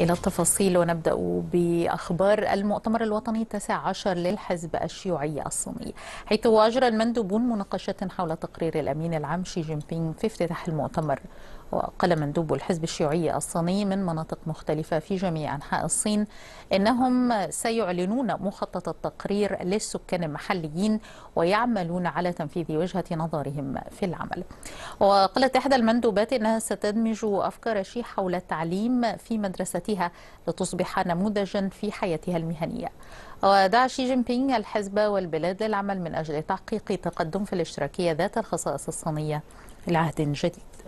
إلى التفاصيل ونبدأ بأخبار المؤتمر الوطني التاسع عشر للحزب الشيوعي الصيني حيث أجرى المندوبون مناقشة حول تقرير الأمين العام شي جين بينغ في افتتاح المؤتمر وقال مندوب الحزب الشيوعي الصيني من مناطق مختلفة في جميع أنحاء الصين إنهم سيعلنون مخطط التقرير للسكان المحليين ويعملون على تنفيذ وجهة نظرهم في العمل وقالت إحدى المندوبات أنها ستدمج أفكار شي حول التعليم في مدرسة وقتها لتصبح نموذجا في حياتها المهنية ودعا شي جين بينغ الحزب والبلاد للعمل من أجل تحقيق تقدم في الاشتراكية ذات الخصائص الصينية في العهد الجديد